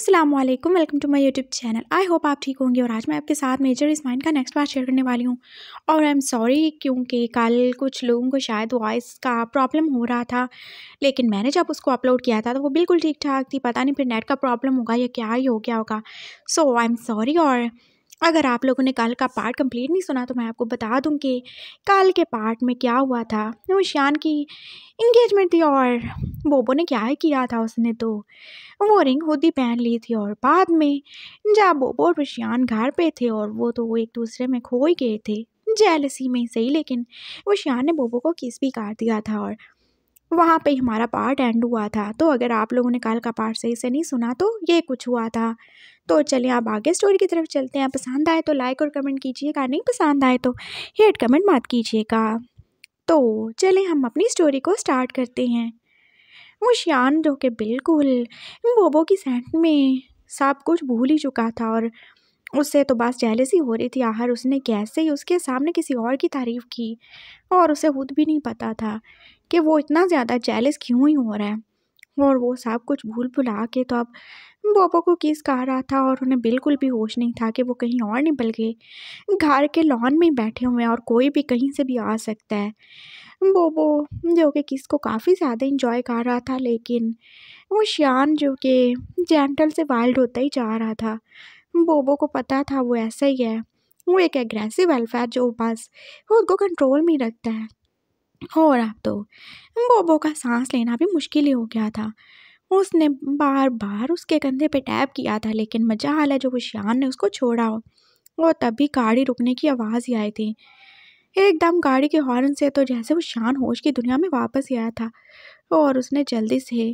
Aslam welcome to my YouTube channel I hope आप ठीक होंगे और आज मैं आपके साथ मेजर माइंड का नेक्स्ट पार्ट शेयर करने वाली हूँ और आई एम सॉरी क्योंकि कल कुछ लोगों को शायद वॉइस का प्रॉब्लम हो रहा था लेकिन मैंने जब उसको अपलोड किया था तो वो बिल्कुल ठीक ठाक थी पता नहीं फिर नेट का प्रॉब्लम होगा या क्या ही हो गया होगा सो आई एम सॉरी और अगर आप लोगों ने कल का पार्ट कंप्लीट नहीं सुना तो मैं आपको बता दूं कि कल के पार्ट में क्या हुआ था वो की इंगेजमेंट थी और बोबो ने क्या किया था उसने तो वो रिंग खुद ही पहन ली थी और बाद में जब बोबो और श्यान घर पे थे और वो तो वो एक दूसरे में खो ही गए थे जेलसी में सही लेकिन वो शियान ने बोबो को किस भी काट दिया था और वहाँ पे हमारा पार्ट एंड हुआ था तो अगर आप लोगों ने कल का पार्ट सही से नहीं सुना तो ये कुछ हुआ था तो चलिए आप आगे स्टोरी की तरफ चलते हैं पसंद आए तो लाइक और कमेंट कीजिएगा नहीं पसंद आए तो हेट कमेंट मत कीजिएगा तो चलें हम अपनी स्टोरी को स्टार्ट करते हैं मुशियान जो कि बिल्कुल बोबो की सेंट में सब कुछ भूल ही चुका था और उससे तो बस जेलस हो रही थी आहर उसने कैसे ही उसके सामने किसी और की तारीफ़ की और उसे खुद भी नहीं पता था कि वो इतना ज़्यादा जेलिस क्यों ही हो रहा है और वो सब कुछ भूल भुला के तो अब बोबो को किस कह रहा था और उन्हें बिल्कुल भी होश नहीं था कि वो कहीं और निकल गए घर के लॉन में बैठे हुए हैं और कोई भी कहीं से भी आ सकता है बोबो जो कि किस को काफ़ी ज़्यादा इंजॉय कर रहा था लेकिन वो श्यान जो कि जेंटल से वाइल्ड होता ही जा रहा था बोबो को पता था वो ऐसा ही है वो एक एग्रेसिव वेलफेयर जो बस खुद को कंट्रोल में रखता है और अब तो बोबो का सांस लेना भी मुश्किल ही हो गया था उसने बार बार उसके कंधे पे टैप किया था लेकिन मजाल है जो शान ने उसको छोड़ा हो और तभी गाड़ी रुकने की आवाज़ ही आई थी एकदम गाड़ी के हॉर्न से तो जैसे वो शान होश की दुनिया में वापस ही आया था और उसने जल्दी से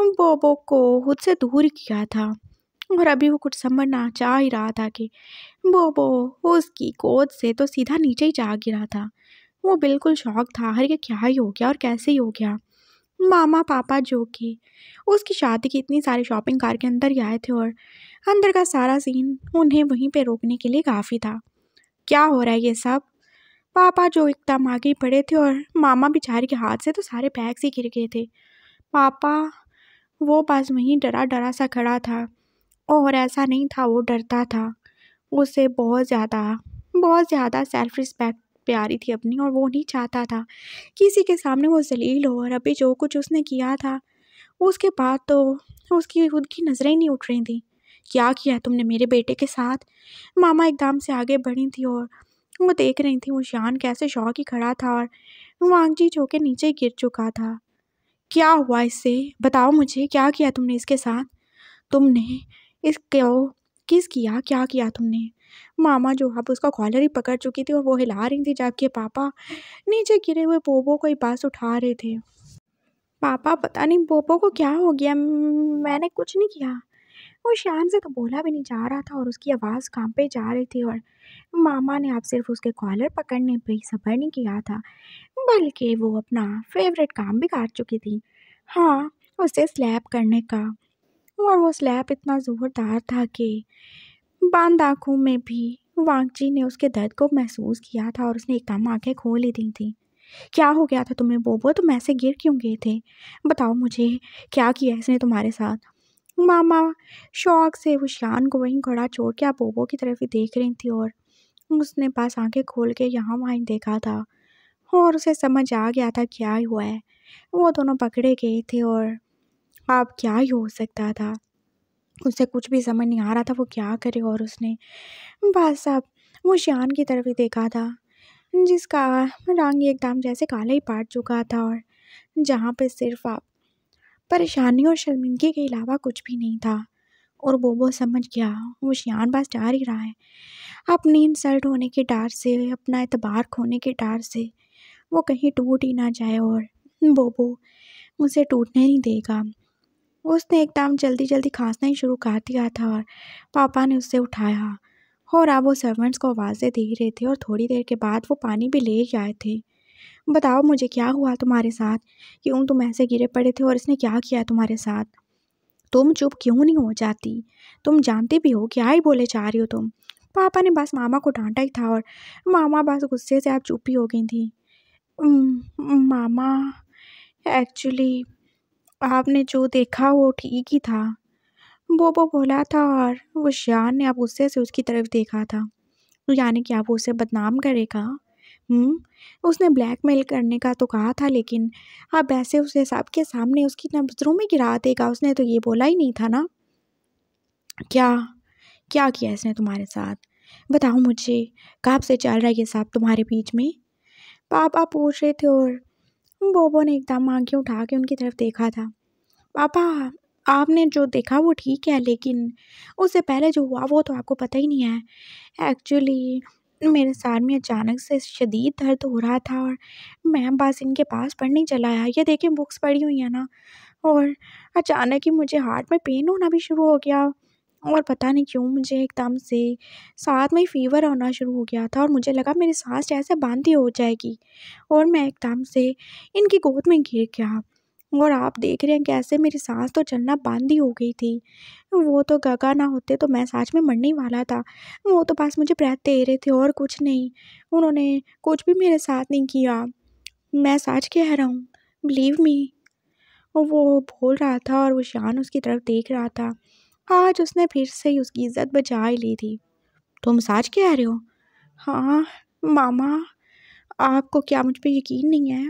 बोबो को खुद से दूर किया था और अभी वो कुछ समझना चाह ही रहा था कि बोबो उसकी गोद से तो सीधा नीचे ही जा गिरा था वो बिल्कुल शौक था हर ये क्या ही हो गया और कैसे ही हो गया मामा पापा जो कि उसकी शादी की इतनी सारी शॉपिंग कार के अंदर ही आए थे और अंदर का सारा सीन उन्हें वहीं पे रोकने के लिए काफ़ी था क्या हो रहा है ये सब पापा जो एकदम आगे पड़े थे और मामा बेचारे के हाथ से तो सारे बैग्स ही गिर गए थे पापा वो बस वहीं डरा डरा सा खड़ा था और ऐसा नहीं था वो डरता था उसे बहुत ज़्यादा बहुत ज़्यादा सेल्फ रिस्पेक्ट प्यारी थी अपनी और वो नहीं चाहता था किसी के सामने वो जलील हो और अभी जो कुछ उसने किया था उसके बाद तो उसकी खुद की नज़रें नहीं उठ रही थी क्या किया तुमने मेरे बेटे के साथ मामा एकदम से आगे बढ़ी थी और वो देख रही थी वो शान कैसे शौक ही खड़ा था और वांगजी जी चौके नीचे गिर चुका था क्या हुआ इससे बताओ मुझे क्या किया तुमने इसके साथ तुमने इसको किस किया क्या किया तुमने मामा जो अब उसका कॉलर ही पकड़ चुकी थी और वो हिला रही थी जबकि पापा नीचे गिरे हुए बोबो को ही पास उठा रहे थे पापा पता नहीं बोबो को क्या हो गया मैंने कुछ नहीं किया वो शान से तो बोला भी नहीं जा रहा था और उसकी आवाज़ काम पे जा रही थी और मामा ने आप सिर्फ उसके कॉलर पकड़ने पे ही सफ़र नहीं किया था बल्कि वो अपना फेवरेट काम भी कर चुकी थी हाँ उसे स्लैप करने का और वो स्लैप इतना ज़ोरदार था कि बंद आँखों में भी वागजी ने उसके दर्द को महसूस किया था और उसने एकदम आंखें खोल ही दी थी क्या हो गया था तुम्हें बोबो तुम ऐसे गिर क्यों गए थे बताओ मुझे क्या किया इसने तुम्हारे साथ मामा शौक से उशान को वहीं घोड़ा छोड़ के आप बोबो की तरफ ही देख रही थी और उसने पास आंखें खोल के यहाँ वहीं देखा था और उसे समझ आ गया था क्या हुआ है वो दोनों पकड़े गए थे और अब क्या ही हो सकता था उसे कुछ भी समझ नहीं आ रहा था वो क्या करे और उसने बादशाह वो श्यान की तरफ ही देखा था जिसका रंग एकदम जैसे काला ही पाट चुका था और जहाँ पे सिर्फ आप परेशानी और शर्मिंदगी के अलावा कुछ भी नहीं था और बोबो समझ गया वो श्यान बस डर ही रहा है अपनी इंसल्ट होने के डर से अपना एतबार खोने के डर से वो कहीं टूट ही ना जाए और बोबो उसे टूटने नहीं देगा उसने एकदम जल्दी जल्दी खांसना ही शुरू कर दिया था और पापा ने उससे उठाया और अब वो सर्वेंट्स को आवाज़ें दे रहे थे और थोड़ी देर के बाद वो पानी भी ले आए थे बताओ मुझे क्या हुआ तुम्हारे साथ क्यों तुम ऐसे गिरे पड़े थे और इसने क्या किया तुम्हारे साथ तुम चुप क्यों नहीं हो जाती तुम जानते भी हो क्या ही बोले जा रही हो तुम पापा ने बस मामा को डांटा ही था और मामा बस गुस्से से आप चुप ही हो गई थी मामा एक्चुअली आपने जो देखा वो ठीक ही था बोबो बोला था और वो शान ने अब गुस्से से उसकी तरफ देखा था तो यानी कि आप उसे बदनाम करेगा हम्म, उसने ब्लैकमेल करने का तो कहा था लेकिन अब ऐसे उसे के सामने उसकी नजरों में गिरा देगा उसने तो ये बोला ही नहीं था ना क्या क्या किया इसने तुम्हारे साथ बताओ मुझे कहाँ से चल रहा है ये साहब तुम्हारे बीच में पापा पूछ रहे थे और बोबो ने एकदम आँखें उठा के उनकी तरफ देखा था पापा आपने जो देखा वो ठीक है लेकिन उससे पहले जो हुआ वो तो आपको पता ही नहीं है एक्चुअली मेरे सार में अचानक से शदीद दर्द हो रहा था और मैं बस इनके पास पढ़ने चला आया ये देखें बुक्स पढ़ी हुई हैं ना और अचानक ही मुझे हार्ट में पेन होना भी शुरू हो गया और पता नहीं क्यों मुझे एकदम से साथ में ही फ़ीवर होना शुरू हो गया था और मुझे लगा मेरी सांस जैसे बांधी हो जाएगी और मैं एकदम से इनकी गोद में गिर गया और आप देख रहे हैं कैसे मेरी सांस तो चलना बंद ही हो गई थी वो तो गगा ना होते तो मैं सांस में मरने वाला था वो तो बस मुझे प्रेत दे रहे थे और कुछ नहीं उन्होंने कुछ भी मेरे साथ नहीं किया मैं सच कह रहा हूँ बिलीव मी वो बोल रहा था और वो शान उसकी तरफ देख रहा था आज उसने फिर से उसकी इज्जत बचा ली थी तुम सच कह रहे हो हाँ मामा आपको क्या मुझ पर यकीन नहीं है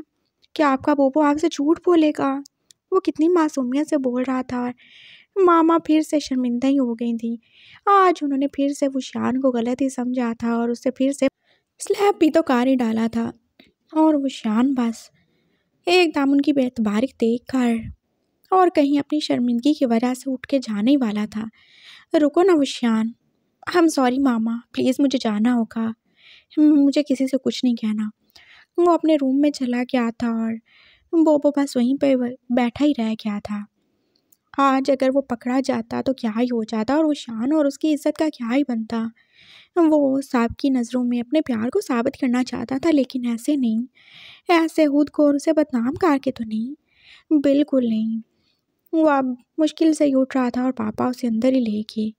कि आपका बोबो आपसे झूठ बोलेगा वो कितनी मासूमियत से बोल रहा था मामा फिर से शर्मिंदा ही हो गई थी आज उन्होंने फिर से वो शान को गलत ही समझा था और उससे फिर से स्लैब भी तो कार ही डाला था और वो शान बस एकदम उनकी बेतबारिक देख कर और कहीं अपनी शर्मिंदगी की वजह से उठ के जाने वाला था रुको ना विश्यान हम सॉरी मामा प्लीज़ मुझे जाना होगा हम्म, मुझे किसी से कुछ नहीं कहना वो अपने रूम में चला गया था और बोबो बस वहीं पर बैठा ही रह गया था आज अगर वो पकड़ा जाता तो क्या ही हो जाता और वो शान और उसकी इज्जत का क्या ही बनता वो साहब की नज़रों में अपने प्यार को साबित करना चाहता था लेकिन ऐसे नहीं ऐसे खुद को और उसे बदनाम करके तो नहीं बिल्कुल नहीं वो अब मुश्किल से ही उठ रहा था और पापा उसे अंदर ही ले गए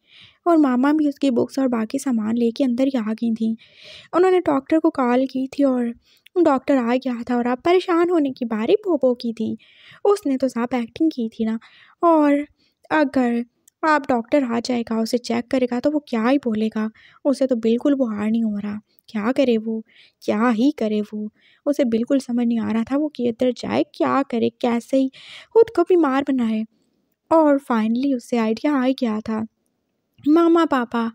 और मामा भी उसकी बुक्स और बाकी सामान लेके अंदर ही आ गई थी उन्होंने डॉक्टर को कॉल की थी और डॉक्टर आ गया था और अब परेशान होने की बारी भोबो की थी उसने तो साफ एक्टिंग की थी ना और अगर आप डॉक्टर आ जाएगा उसे चेक करेगा तो वो क्या ही बोलेगा उसे तो बिल्कुल बुखार नहीं हो रहा क्या करे वो क्या ही करे वो उसे बिल्कुल समझ नहीं आ रहा था वो किधर जाए क्या करे कैसे ही खुद को बीमार बनाए और फाइनली उसे आइडिया आ गया था मामा पापा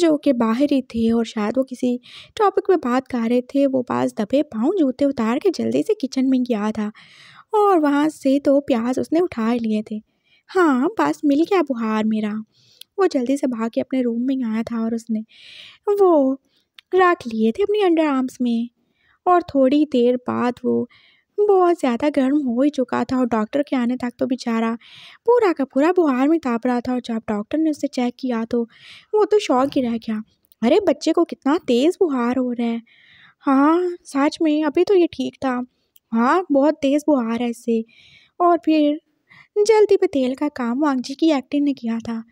जो कि बाहर ही थे और शायद वो किसी टॉपिक पे बात कर रहे थे वो पास दबे पाँव जूते उतार के जल्दी से किचन में गया था और वहाँ से तो प्याज उसने उठा लिए थे हाँ पास मिल गया बुहार मेरा वो जल्दी से भाग के अपने रूम में आया था और उसने वो रख लिए थे अपनी अंडर आर्म्स में और थोड़ी देर बाद वो बहुत ज़्यादा गर्म हो ही चुका था और डॉक्टर के आने तक तो बेचारा पूरा का पूरा बुहार में ताप रहा था और जब डॉक्टर ने उसे चेक किया तो वो तो शौक ही रह गया अरे बच्चे को कितना तेज़ बुहार हो रहा है हाँ सच में अभी तो ये ठीक था हाँ बहुत तेज़ बुहार है इससे और फिर जल्दी पे तेल का काम वांगजी की एक्टिंग ने किया था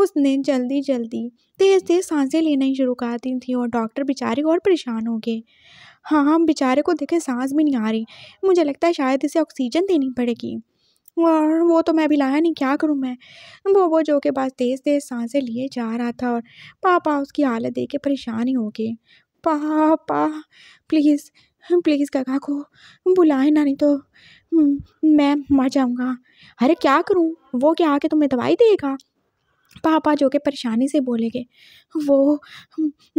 उसने जल्दी जल्दी तेज़ तेज़ सांसें लेना ही शुरू कर दी थी और डॉक्टर बेचारे और परेशान हो गए हाँ हम बेचारे को देखे सांस भी नहीं आ रही मुझे लगता है शायद इसे ऑक्सीजन देनी पड़ेगी और वो तो मैं भी लाया नहीं क्या करूँ मैं वो वो जो के पास तेज़ तेज़ सांसें लिए जा रहा था और पापा उसकी हालत देख के परेशान ही हो गए पापा प्लीज़ प्लीज़ काका को बुलाए ना नहीं तो हम्म, मैं मर जाऊँगा अरे क्या करूँ वो क्या आके तुम्हें दवाई देगा पापा जो के परेशानी से बोलेंगे वो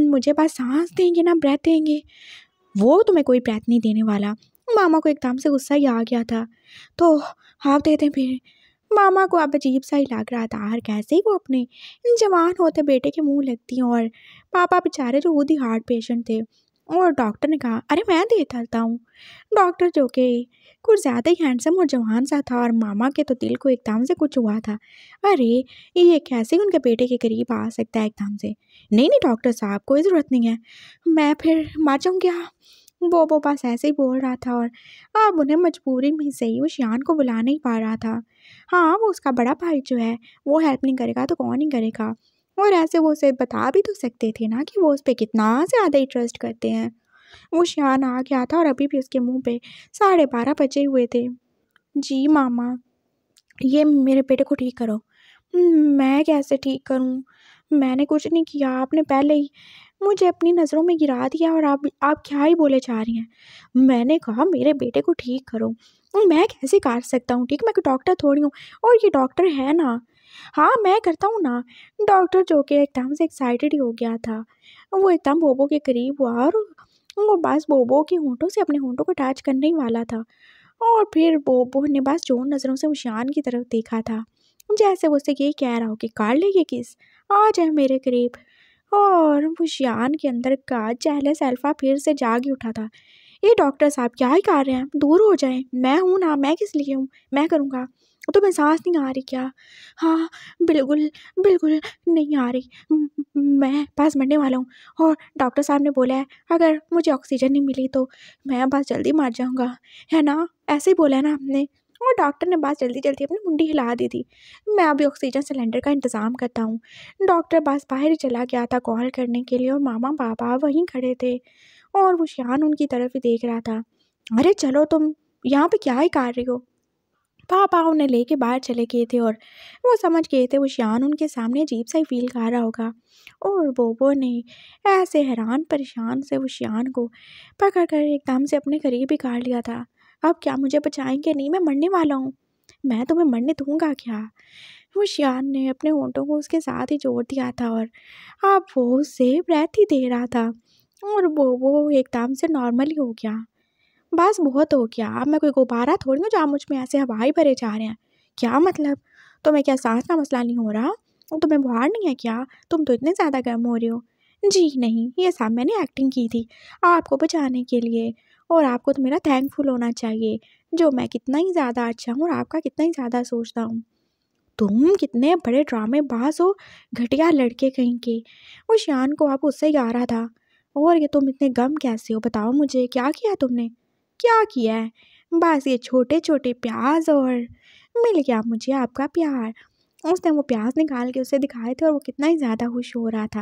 मुझे बस सांस देंगे ना ब्रेथ देंगे वो तुम्हें कोई ब्रेथ नहीं देने वाला मामा को एकदम से गुस्सा ही आ गया था तो आप देते फिर मामा को अब अजीब सा ही लग रहा था हर कैसे ही वो अपने जवान होते बेटे के मुंह लगती और पापा बेचारे जो तो खुद ही हार्ट पेशेंट थे और डॉक्टर ने कहा अरे मैं दे डालता हूँ डॉक्टर जो कि कुछ ज़्यादा ही हैंडसम और जवान सा था और मामा के तो दिल को एकदम से कुछ हुआ था अरे ये कैसे उनके बेटे के करीब आ सकता है एकदम से नहीं नहीं डॉक्टर साहब कोई ज़रूरत नहीं है मैं फिर मर जाऊँ हाँ। क्या वो वो बस ऐसे ही बोल रहा था और अब उन्हें मजबूरी में सही वो शान को बुला नहीं पा रहा था हाँ वो उसका बड़ा भाई जो है वो हेल्प नहीं करेगा तो कौन ही करेगा और ऐसे वो उसे बता भी तो सकते थे ना कि वो उस पर कितना ज़्यादा इंटरेस्ट करते हैं वो शान आ गया था और अभी भी उसके मुंह पे साढ़े बारह बजे हुए थे जी मामा ये मेरे बेटे को ठीक करो हम्म, मैं कैसे ठीक करूँ मैंने कुछ नहीं किया आपने पहले ही मुझे अपनी नज़रों में गिरा दिया और आप आप क्या ही बोले जा रही हैं मैंने कहा मेरे बेटे को ठीक करो मैं कैसे कर सकता हूँ ठीक मैं डॉक्टर तो थोड़ी हूँ और ये डॉक्टर है ना हाँ मैं करता हूँ ना डॉक्टर जो कि एकदम से एक्साइटेड ही हो गया था वो एकदम बोबो के करीब हुआ और वो बस बोबो के होंठों से अपने होंठों को टच करने ही वाला था और फिर बोबो ने बस जोन नज़रों से उशान की तरफ देखा था जैसे वो उसे यही कह रहा हो कि काट ले ये किस आ जाए मेरे करीब और हुशियान के अंदर का चहले सेल्फा फिर से जाग ही उठा था ये डॉक्टर साहब क्या ही कर रहे हैं दूर हो जाएं मैं हूँ ना मैं किस लिए हूँ मैं करूँगा तो मैं सांस नहीं आ रही क्या हाँ बिल्कुल बिल्कुल नहीं आ रही मैं पास मरने वाला हूँ और डॉक्टर साहब ने बोला है अगर मुझे ऑक्सीजन नहीं मिली तो मैं बस जल्दी मर जाऊँगा है ना ऐसे ही बोला है ना आपने और डॉक्टर ने बस जल्दी जल्दी अपनी मुंडी हिला दी थी मैं अभी ऑक्सीजन सिलेंडर का इंतज़ाम करता हूँ डॉक्टर बस बाहर ही चला गया था कॉल करने के लिए और मामा पापा वहीं खड़े थे और वो शान उनकी तरफ ही देख रहा था अरे चलो तुम यहाँ पे क्या ही कर रही हो पापा उन्हें लेके बाहर चले गए थे और वो समझ गए थे वो शान उनके सामने अजीब सा ही फील कर रहा होगा और बोबो ने ऐसे हैरान परेशान से वो शान को पकड़ कर एकदम से अपने करीब ही काट लिया था अब क्या मुझे बचाएंगे नहीं मैं मरने वाला हूँ मैं तुम्हें मरने दूंगा क्या वो शान ने अपने ओंटों को उसके साथ ही जोड़ दिया था और अब वो उसे रहती ही दे रहा था और वो वो एकदम से नॉर्मल ही हो गया बस बहुत हो गया अब मैं कोई गुब्बारा थोड़ी हूँ जो आप मुझ में ऐसे हवाई भरे जा रहे हैं क्या मतलब तो मैं क्या सांस का मसला नहीं हो रहा तुम्हें बुहार नहीं है क्या तुम तो इतने ज़्यादा गर्म हो रहे हो जी नहीं ये सब मैंने एक्टिंग की थी आपको बचाने के लिए और आपको तो मेरा थैंकफुल होना चाहिए जो मैं कितना ही ज़्यादा अच्छा हूँ और आपका कितना ही ज़्यादा सोचता हूँ तुम कितने बड़े ड्रामे बाज हो घटिया लड़के कहीं के उस शान को आप उससे ही आ रहा था और ये तुम इतने गम कैसे हो बताओ मुझे क्या किया तुमने क्या किया है बस ये छोटे छोटे प्याज और मिल गया मुझे आपका प्यार उसने वो प्याज निकाल के उसे दिखाए थे और वो कितना ही ज़्यादा खुश हो रहा था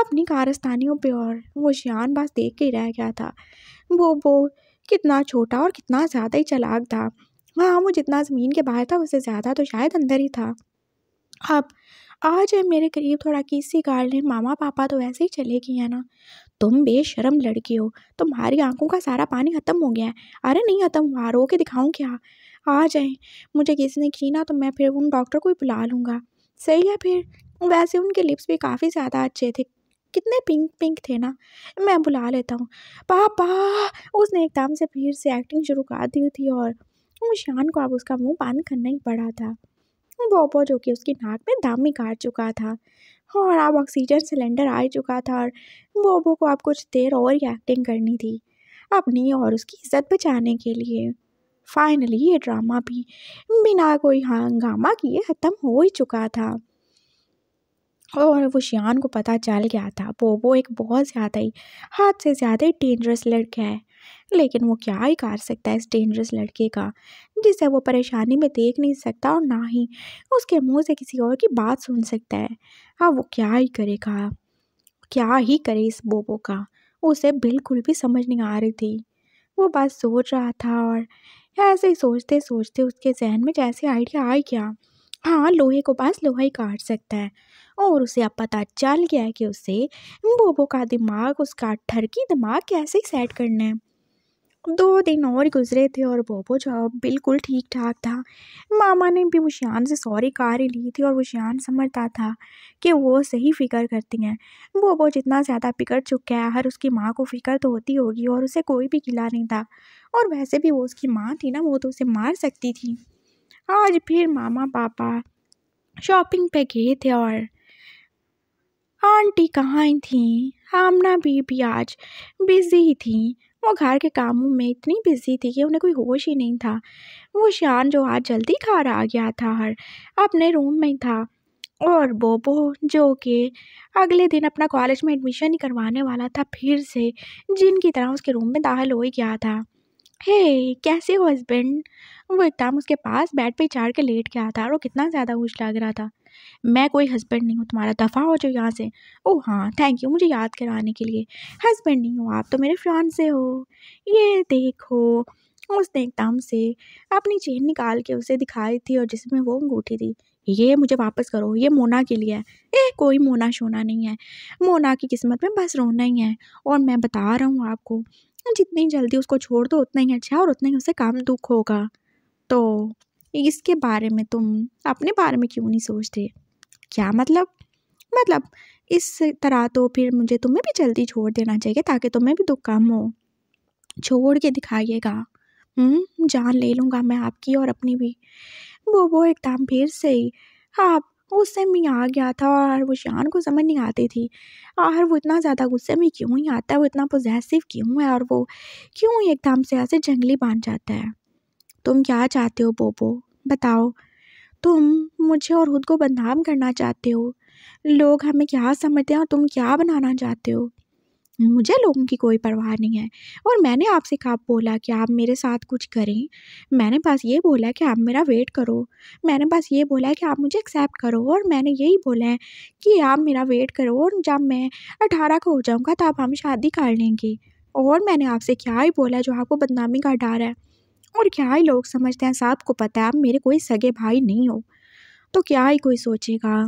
अपनी कारस्तानियों पे और वो शान बस देख के रह गया था वो वो कितना छोटा और कितना ज़्यादा ही चलाक था हाँ वो जितना ज़मीन के बाहर था उससे ज़्यादा तो शायद अंदर ही था अब आज मेरे करीब थोड़ा किसी कारण मामा पापा तो वैसे ही चले गए हैं ना तुम बेशरम लड़की हो तुम्हारी आंखों का सारा पानी ख़त्म हो गया है अरे नहीं ख़त्म हुआ रो के दिखाऊँ क्या आ जाए मुझे किसी ने खीना तो मैं फिर उन डॉक्टर को ही बुला लूँगा सही है फिर वैसे उनके लिप्स भी काफ़ी ज़्यादा अच्छे थे कितने पिंक पिंक थे ना मैं बुला लेता हूँ पापा उसने एकदम से फिर से एक्टिंग शुरू कर दी थी और शान को अब उसका मुंह बंद करना ही पड़ा था बॉबो जो कि उसकी नाक में दाम ही काट चुका था और अब ऑक्सीजन सिलेंडर आ चुका था और बोबो को अब कुछ देर और ही एक्टिंग करनी थी अपनी और उसकी इज्जत बचाने के लिए फाइनली ये ड्रामा भी बिना कोई हंगामा किए ख़त्म हो ही चुका था और वो शियान को पता चल गया था बोबो एक बहुत ज़्यादा ही हाथ से ज़्यादा ही डेंजरस लड़का है लेकिन वो क्या ही कर सकता है इस डेंजरस लड़के का जिसे वो परेशानी में देख नहीं सकता और ना ही उसके मुंह से किसी और की बात सुन सकता है हाँ वो क्या ही करेगा क्या ही करे इस बोबो का उसे बिल्कुल भी समझ नहीं आ रही थी वो बस सोच रहा था और ऐसे ही सोचते सोचते उसके जहन में जैसे आइडिया आ गया हाँ लोहे को बस लोहा ही काट सकता है और उसे अब पता चल गया है कि उसे बोबो का दिमाग उसका ठरकी दिमाग कैसे सेट करना है दो दिन और गुजरे थे और बोबो जॉब बिल्कुल ठीक ठाक था मामा ने भी वुशियान से सॉरी कार ली थी और वुशियान समझता था कि वो सही फ़िक्र करती हैं बोबो जितना ज़्यादा बिगड़ चुका है हर उसकी माँ को फ़िक्र तो होती होगी और उसे कोई भी गिला नहीं था और वैसे भी वो उसकी माँ थी ना वो तो उसे मार सकती थी आज फिर मामा पापा शॉपिंग पे गए थे और आंटी कहाँ थी आमना बीबी आज बिज़ी थी वो घर के कामों में इतनी बिजी थी कि उन्हें कोई होश ही नहीं था वो शान जो आज जल्दी घर आ गया था हर अपने रूम में था और बोबो जो कि अगले दिन अपना कॉलेज में एडमिशन ही करवाने वाला था फिर से जिन की तरह उसके रूम में दाखिल हो ही गया था हे कैसे हो हस्बैंड वो एकदम उसके पास बेड पे चाड़ के लेट गया था और वो कितना ज़्यादा खुश लग रहा था मैं कोई हस्बैंड नहीं हूँ तुम्हारा दफ़ा हो जो यहाँ से ओ हाँ थैंक यू मुझे याद कराने के लिए हस्बैंड नहीं हो आप तो मेरे फ्रांड से हो ये देखो उसने एकदम से अपनी चेन निकाल के उसे दिखाई थी और जिसमें वो अंगूठी थी ये मुझे वापस करो ये मोना के लिए है एह कोई मोना शोना नहीं है मोना की किस्मत में बस रोना ही है और मैं बता रहा हूँ आपको ना जितनी जल्दी उसको छोड़ दो उतना ही अच्छा और उतना ही उसे काम दुख होगा तो इसके बारे में तुम अपने बारे में क्यों नहीं सोचते क्या मतलब मतलब इस तरह तो फिर मुझे तुम्हें भी जल्दी छोड़ देना चाहिए ताकि तुम्हें भी दुख कम हो छोड़ के दिखाइएगा हम्म, जान ले लूँगा मैं आपकी और अपनी भी वो वो एकदम फिर से आप उस टाइम में यहाँ गया था और वो शान को समझ नहीं आती थी और वो इतना ज़्यादा गुस्से में क्यों ही आता है वो इतना पोजेसिव क्यों है और वो क्यों ही एकदम से ऐसे जंगली बन जाता है तुम क्या चाहते हो बोबो बताओ तुम मुझे और खुद को बदनाम करना चाहते हो लोग हमें क्या समझते हैं और तुम क्या बनाना चाहते हो मुझे लोगों की कोई परवाह नहीं है और मैंने आपसे कहा बोला कि आप मेरे साथ कुछ करें मैंने बस ये बोला कि आप मेरा वेट करो मैंने बस ये बोला है कि आप मुझे एक्सेप्ट करो और मैंने यही बोला है कि आप मेरा वेट करो और जब मैं अठारह का हो जाऊँगा तब हम शादी कर लेंगे और मैंने आपसे क्या ही बोला जो आपको बदनामी का डर है और क्या ही लोग समझते हैं साहब को पता है आप मेरे कोई सगे भाई नहीं हो तो क्या ही कोई सोचेगा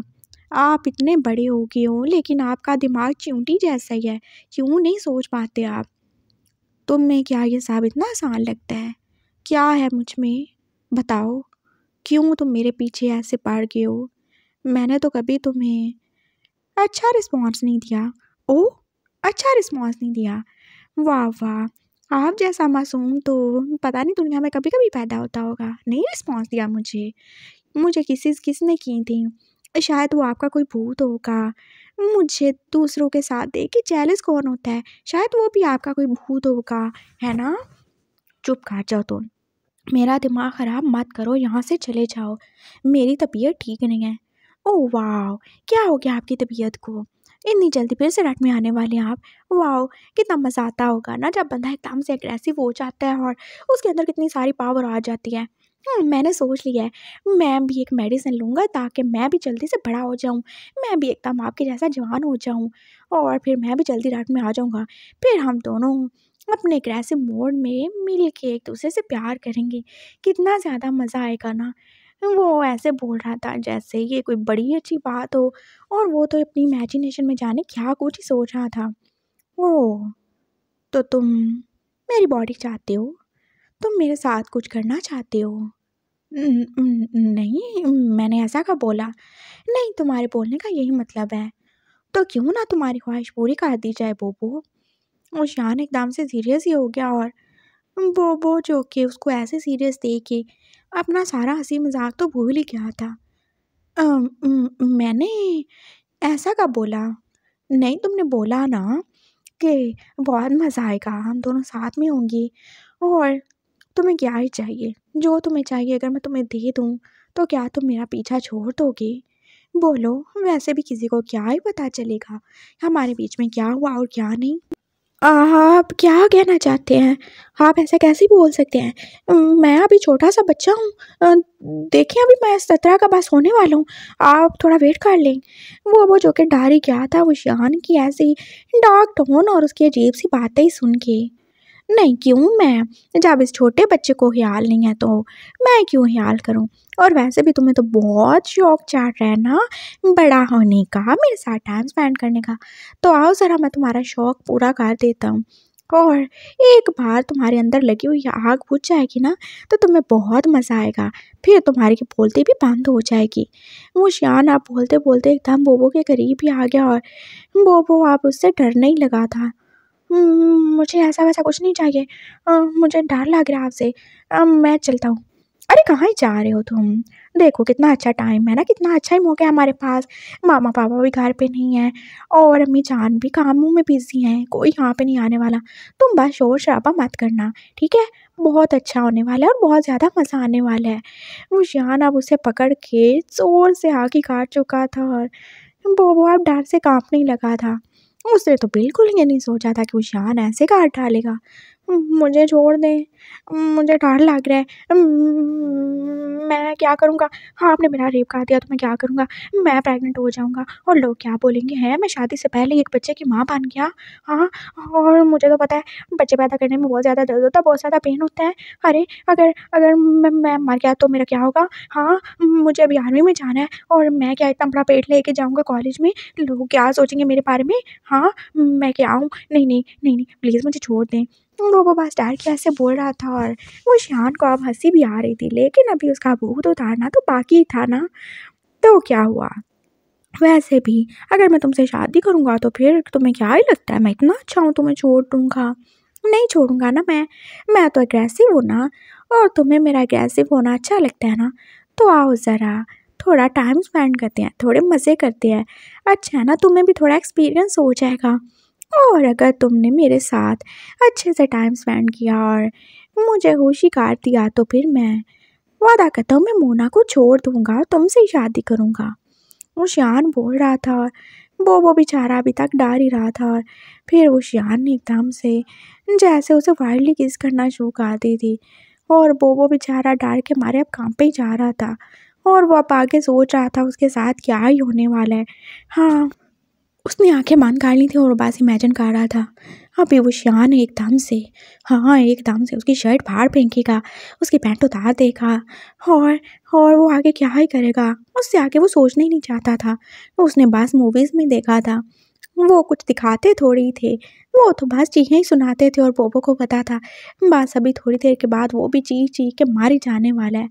आप इतने बड़े हो गए हो लेकिन आपका दिमाग चिंटी जैसा ही है क्यों नहीं सोच पाते आप तुम में क्या ये सब इतना आसान लगता है क्या है मुझ में बताओ क्यों तुम मेरे पीछे ऐसे पड़ गए हो मैंने तो कभी तुम्हें अच्छा रिस्पॉन्स नहीं दिया ओ अच्छा रिस्पॉन्स नहीं दिया वाह वाह आप जैसा मासूम तो पता नहीं दुनिया में कभी कभी पैदा होता होगा नहीं रिस्पॉन्स दिया मुझे मुझे किसी किसने की थी शायद वो आपका कोई भूत होगा मुझे दूसरों के साथ देख के कौन होता है शायद वो भी आपका कोई भूत होगा है ना चुप कर जाओ तुम तो। मेरा दिमाग ख़राब मत करो यहाँ से चले जाओ मेरी तबीयत ठीक नहीं है ओ वाह क्या हो गया आपकी तबीयत को इतनी जल्दी फिर से रट में आने वाले हैं आप वाह कितना मज़ा आता होगा ना जब बंदा एकदम से एग्रेसिव हो जाता है और उसके अंदर कितनी सारी पावर आ जाती है हाँ, मैंने सोच लिया है मैं भी एक मेडिसिन लूँगा ताकि मैं भी जल्दी से बड़ा हो जाऊँ मैं भी एकदम आपके जैसा जवान हो जाऊँ और फिर मैं भी जल्दी रात में आ जाऊँगा फिर हम दोनों अपने एक ऐसे मोड में मिल के एक दूसरे से प्यार करेंगे कितना ज़्यादा मज़ा आएगा ना वो ऐसे बोल रहा था जैसे ये कोई बड़ी अच्छी बात हो और वो तो अपनी इमेजिनेशन में जाने क्या कुछ ही सोच रहा था ओ तो तुम मेरी बॉडी चाहते हो तुम मेरे साथ कुछ करना चाहते हो नहीं मैंने ऐसा कब बोला नहीं तुम्हारे बोलने का यही मतलब है तो क्यों ना तुम्हारी ख्वाहिश पूरी कर दी जाए बोबो शान एकदम से सीरियस ही हो गया और बोबो जो कि उसको ऐसे सीरियस दे के अपना सारा हंसी मजाक तो भूल ही गया था आ, मैंने ऐसा कब बोला नहीं तुमने बोला ना कि बहुत मज़ा आएगा हम दोनों साथ में होंगे और तुम्हें क्या ही चाहिए जो तुम्हें चाहिए अगर मैं तुम्हें दे दूँ तो क्या तुम मेरा पीछा छोड़ दोगे बोलो वैसे भी किसी को क्या ही पता चलेगा हमारे बीच में क्या हुआ और क्या नहीं आप क्या कहना चाहते हैं आप ऐसा कैसे बोल सकते हैं मैं अभी छोटा सा बच्चा हूँ देखें अभी मैं सत्रह का पास होने वाला हूँ आप थोड़ा वेट कर लें वो वो जो कि डारी क्या था वो शान की ऐसी डार्क टोन और उसकी अजीब सी बातें सुन के नहीं क्यों मैं जब इस छोटे बच्चे को ख्याल नहीं है तो मैं क्यों ख्याल करूँ और वैसे भी तुम्हें तो बहुत शौक चाट रहा है ना बड़ा होने का मेरे साथ टाइम स्पेंड करने का तो आओ ज़रा मैं तुम्हारा शौक़ पूरा कर देता हूँ और एक बार तुम्हारे अंदर लगी हुई आग बुझ जाएगी ना तो तुम्हें बहुत मज़ा आएगा फिर तुम्हारी बोलते भी बंद हो जाएगी वो शान आप बोलते बोलते एकदम बोबो के करीब ही आ गया और बोबो आप उससे डरने ही लगा था हम्म, मुझे ऐसा वैसा कुछ नहीं चाहिए आ, मुझे डर लग रहा है आपसे मैं चलता हूँ अरे कहाँ जा रहे हो तुम देखो कितना अच्छा टाइम है ना कितना अच्छा ही मौका है हमारे पास मामा पापा भी घर पे नहीं है और अम्मी जान भी कामों में बिजी हैं कोई यहाँ पे नहीं आने वाला तुम बस शोर शराबा मत करना ठीक है बहुत अच्छा होने वाला है और बहुत ज़्यादा मज़ा आने वाला है वो जान अब उसे पकड़ के ज़ोर से आके काट चुका था और वो अब डर से काँपने लगा था उसने तो बिल्कुल ये नहीं सोचा था कि वो शान ऐसे काट डालेगा मुझे छोड़ दें मुझे डर लग रहा है मैं क्या करूँगा हाँ आपने मेरा रेप कर दिया तो मैं क्या करूँगा मैं प्रेग्नेंट हो जाऊँगा और लोग क्या बोलेंगे हैं मैं शादी से पहले एक बच्चे की माँ बन गया हाँ और मुझे तो पता है बच्चे पैदा करने में बहुत ज़्यादा दर्द होता है बहुत ज़्यादा पेन होता है अरे अगर अगर मैं, मैं मर गया तो मेरा क्या होगा हाँ मुझे अभी आर्मी में जाना है और मैं क्या इतना बड़ा पेट लेके जाऊँगा कॉलेज में लोग क्या सोचेंगे मेरे बारे में हाँ मैं क्या आऊँ नहीं नहीं नहीं नहीं प्लीज़ मुझे छोड़ दें वो पास स्टार की ऐसे बोल रहा था और वो शान को अब हंसी भी आ रही थी लेकिन अभी उसका भूत उतारना तो बाकी था ना तो क्या हुआ वैसे भी अगर मैं तुमसे शादी करूँगा तो फिर तुम्हें क्या ही लगता है मैं इतना अच्छा हूँ तुम्हें छोड़ दूँगा नहीं छोड़ूंगा ना मैं मैं तो अग्रेसिव हूँ ना और तुम्हें मेरा अग्रेसिव होना अच्छा लगता है ना तो आओ ज़रा थोड़ा टाइम स्पेंड करते हैं थोड़े मज़े करते हैं अच्छा है ना तुम्हें भी थोड़ा एक्सपीरियंस हो जाएगा और अगर तुमने मेरे साथ अच्छे से टाइम स्पेंड किया और मुझे होशिकार दिया तो फिर मैं वादा करता हूँ मैं मोना को छोड़ दूँगा और तुमसे ही शादी करूँगा वो शियान बोल रहा था और वो वो बेचारा अभी तक डर ही रहा था और फिर वो शियान ने एकदम से जैसे उसे वाइल्डली किस करना शुरू कर दी थी और वो वो बेचारा डर के मारे अब काम पे ही जा रहा था और वो अब आगे सोच रहा था उसके साथ क्या ही होने वाला है हाँ उसने आंखें बंद कर ली थी और बस इमेजिन कर रहा था अब बेवशान एकदम से हाँ एकदम से उसकी शर्ट बाहर फेंकेगा उसकी पैंट उतार देगा और और वो आगे क्या ही करेगा उससे आगे वो सोचना ही नहीं चाहता था उसने बस मूवीज़ में देखा था वो कुछ दिखाते थोड़ी थे वो तो बस चीखें ही सुनाते थे और बोबो को पता था बस अभी थोड़ी देर के बाद वो भी चीख चीख के मारे जाने वाला है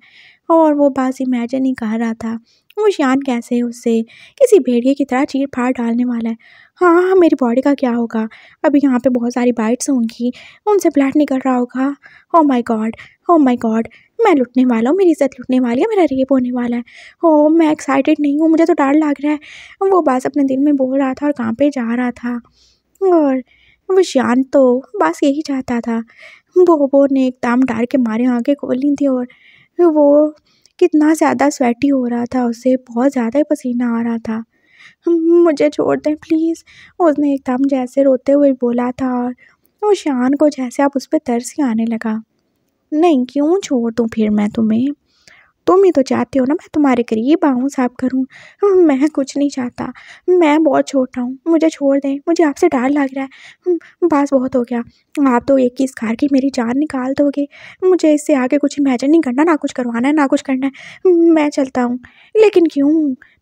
और वो बस इमेजन ही कर रहा था वो शान कैसे उससे किसी भेड़िए की तरह चीर फाड़ डालने वाला है हाँ हाँ मेरी बॉडी का क्या होगा अभी यहाँ पे बहुत सारी बाइट्स होंगी उनसे ब्लड निकल रहा होगा oh my god oh my god मैं लुटने वाला हूँ मेरी इज्जत लुटने वाली है मेरा रेप होने वाला है ओ oh, मैं एक्साइटेड नहीं हूँ मुझे तो डर लग रहा है वो बस अपने दिल में बोल रहा था और कहाँ पर जा रहा था और वो शान तो बस यही चाहता था बोबो ने एकदम डर के मारे आँखें खोल ली थी और वो कितना ज़्यादा स्वेटी हो रहा था उसे बहुत ज़्यादा ही पसीना आ रहा था मुझे छोड़ दें प्लीज़ उसने एकदम जैसे रोते हुए बोला था और शान को जैसे आप उस पर तरस ही आने लगा नहीं क्यों छोड़ दूँ फिर मैं तुम्हें तुम ही तो चाहते हो ना मैं तुम्हारे करीब आऊँ साफ करूँ हाँ, मैं कुछ नहीं चाहता मैं बहुत छोटा हूँ मुझे छोड़ दें मुझे आपसे डर लग रहा है हम्म, बस बहुत हो गया आप तो एक ही इस कार की मेरी जान निकाल दोगे मुझे इससे आगे कुछ इमेजन नहीं करना ना कुछ करवाना है ना कुछ करना है मैं चलता हूँ लेकिन क्यों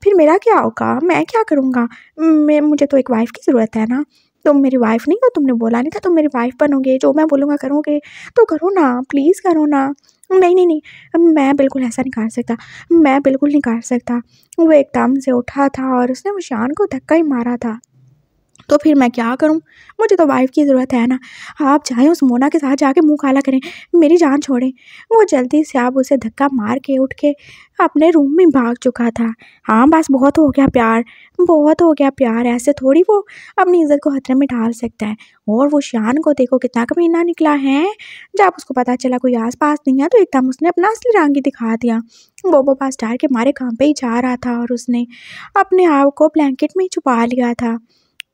फिर मेरा क्या होगा मैं क्या करूँगा मैं मुझे तो एक वाइफ़ की ज़रूरत है ना तुम मेरी वाइफ़ नहीं हो तुमने बोला नहीं था तुम मेरी वाइफ़ बनोगे जो मैं बोलूँगा करोगे तो करो ना प्लीज़ करो ना नहीं नहीं नहीं मैं बिल्कुल ऐसा नहीं कर सकता मैं बिल्कुल नहीं कर सकता वो एकदम से उठा था और उसने मुशान को धक्का ही मारा था तो फिर मैं क्या करूँ मुझे तो वाइफ की ज़रूरत है ना आप चाहें उस मोना के साथ जाके मुंह काला करें मेरी जान छोड़ें वो जल्दी से आप उसे धक्का मार के उठ के अपने रूम में भाग चुका था हाँ बस बहुत हो गया प्यार बहुत हो गया प्यार ऐसे थोड़ी वो अपनी इज्जत को खतरे में डाल सकता है और वो शान को देखो कितना कमीना निकला है जब उसको पता चला कोई आस पास नहीं है तो एकदम उसने अपना असली रंग ही दिखा दिया वो वो पास डार के मारे काम पे ही जा रहा था और उसने अपने आप को ब्लैंकेट में छुपा लिया था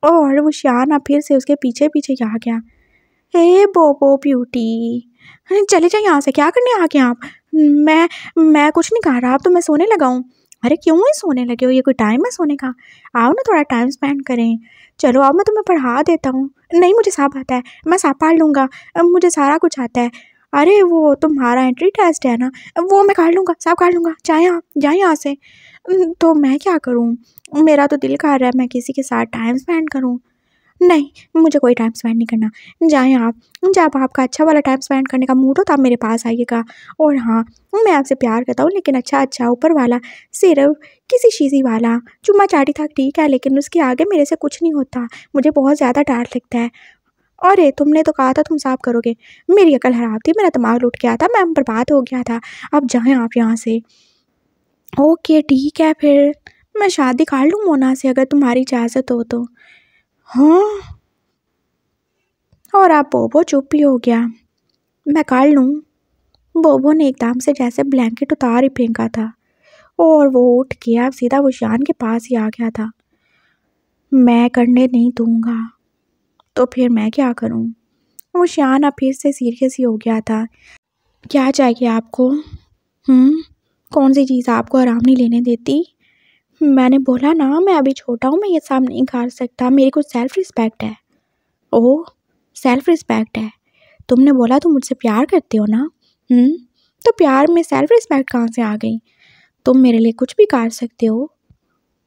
और वो शाना फिर से उसके पीछे पीछे आ गया हे बोबो ब्यूटी चले जाओ यहाँ से क्या करने आ गए आप मैं मैं कुछ नहीं कह रहा आप तो मैं सोने लगा हूँ अरे क्यों ही सोने लगे हो ये कोई टाइम है सोने का आओ ना थोड़ा टाइम स्पेंड करें चलो आओ मैं तुम्हें पढ़ा देता हूँ नहीं मुझे साफ आता है मैं साफ पढ़ लूँगा मुझे सारा कुछ आता है अरे वो तुम्हारा एंट्री टेस्ट है ना वो मैं काट लूँगा साफ काट लूँगा जाए आप जाए यहाँ से तो मैं क्या करूँ मेरा तो दिल कर रहा है मैं किसी के साथ टाइम स्पेंड करूँ नहीं मुझे कोई टाइम स्पेंड नहीं करना जाएँ आप जब आपका अच्छा वाला टाइम स्पेंड करने का मूड हो आप मेरे पास आइएगा और हाँ मैं आपसे प्यार करता हूँ लेकिन अच्छा अच्छा ऊपर वाला सिर्फ किसी चीज़ी वाला चुम्मा चाटी था ठीक है लेकिन उसके आगे मेरे से कुछ नहीं होता मुझे बहुत ज़्यादा डर लगता है अरे तुमने तो कहा था तुम साफ करोगे मेरी अकल ख़राब थी मेरा दिमाग लुट गया था मैं बर्बाद हो गया था अब जाएँ आप यहाँ से ओके ठीक है फिर मैं शादी कर लूँ मोना से अगर तुम्हारी इजाज़त हो तो हाँ और आप बोबो चुप ही हो गया मैं कर लूँ बोबो ने एकदम से जैसे ब्लैंकेट उतार ही फेंका था और वो उठ के अब सीधा वुशान के पास ही आ गया था मैं करने नहीं दूँगा तो फिर मैं क्या करूँ वुशान अब फिर से सीरियस ही हो गया था क्या चाहिए आपको हम्म कौन सी चीज़ आपको आराम नहीं लेने देती मैंने बोला ना मैं अभी छोटा हूँ मैं ये सब नहीं कर सकता मेरी कुछ सेल्फ़ रिस्पेक्ट है ओह सेल्फ़ रिस्पेक्ट है तुमने बोला तुम मुझसे प्यार करते हो ना हुँ? हम्म, तो प्यार में सेल्फ़ रिस्पेक्ट कहाँ से आ गई तुम मेरे लिए कुछ भी कर सकते हो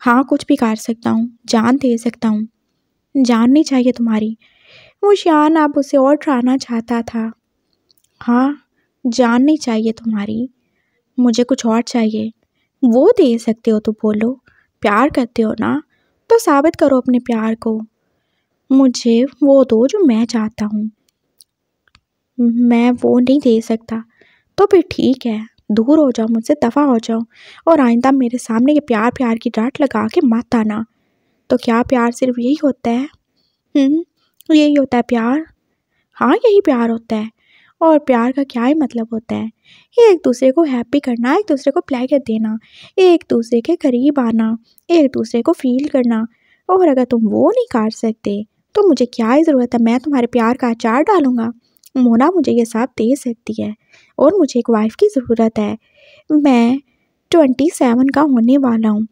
हाँ कुछ भी कर सकता हूँ जान दे सकता हूँ जान नहीं चाहिए तुम्हारी वो शान आप उसे और डराना चाहता था हाँ जान नहीं चाहिए तुम्हारी मुझे कुछ और चाहिए वो दे सकते हो तो बोलो प्यार करते हो ना तो साबित करो अपने प्यार को मुझे वो दो जो मैं चाहता हूँ मैं वो नहीं दे सकता तो फिर ठीक है दूर हो जाओ मुझसे दफ़ा हो जाओ और आइंदा मेरे सामने ये प्यार प्यार की डांट लगा के मत आना तो क्या प्यार सिर्फ यही होता है हम्म, यही होता है प्यार हाँ यही प्यार होता है और प्यार का क्या ही मतलब होता है एक दूसरे को हैप्पी करना एक दूसरे को प्यार देना एक दूसरे के करीब आना एक दूसरे को फील करना और अगर तुम वो नहीं कर सकते तो मुझे क्या ही ज़रूरत है मैं तुम्हारे प्यार का अचार डालूँगा मोना मुझे ये सब दे सकती है और मुझे एक वाइफ की ज़रूरत है मैं ट्वेंटी सेवन का होने वाला हूँ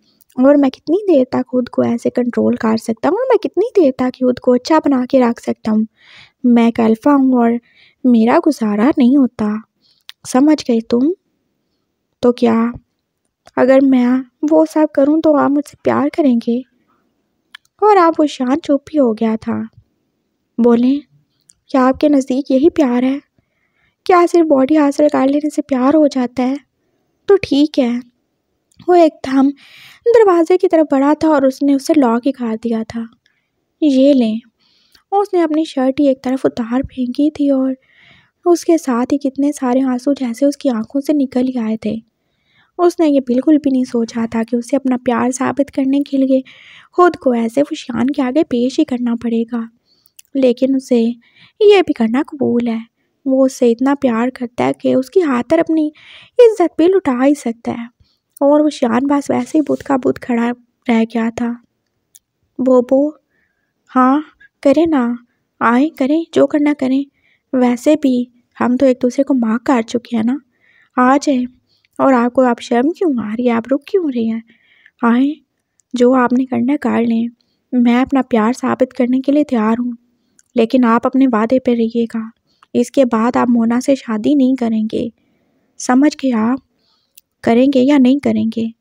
और मैं कितनी देर तक खुद को ऐसे कंट्रोल कर सकता हूँ और मैं कितनी देर तक खुद को अच्छा बना के रख सकता हूँ मैं एक अल्फ़ा हूँ और मेरा गुजारा नहीं होता समझ गए तुम तो क्या अगर मैं वो सब करूं तो आप मुझसे प्यार करेंगे और आप वो शान चुप ही हो गया था बोलें क्या आपके नज़दीक यही प्यार है क्या सिर्फ बॉडी हासिल कर लेने से प्यार हो जाता है तो ठीक है वो एक एकदम दरवाजे की तरफ बढ़ा था और उसने उसे लॉक ही कर दिया था ये लें उसने अपनी शर्ट ही एक तरफ उतार फेंकी थी और उसके साथ ही कितने सारे आंसू जैसे उसकी आंखों से निकल ही आए थे उसने ये बिल्कुल भी नहीं सोचा था कि उसे अपना प्यार साबित करने के लिए खुद को ऐसे खुशियान के आगे पेश ही करना पड़ेगा लेकिन उसे यह भी करना कबूल है वो उससे इतना प्यार करता है कि उसकी हाथर अपनी इज्जत भी लुटा ही सकता है और वो शान बस वैसे ही बुध का बुध खड़ा रह गया था बोबो हाँ करें ना आए करें जो करना करें वैसे भी हम तो एक दूसरे को माफ़ कर चुके हैं ना आ जाए और आपको आप शर्म क्यों आ रही है आप रुक क्यों रही हैं आए जो आपने करना कर लें मैं अपना प्यार साबित करने के लिए तैयार हूँ लेकिन आप अपने वादे पर रहिएगा इसके बाद आप मोना से शादी नहीं करेंगे समझ के आप करेंगे या नहीं करेंगे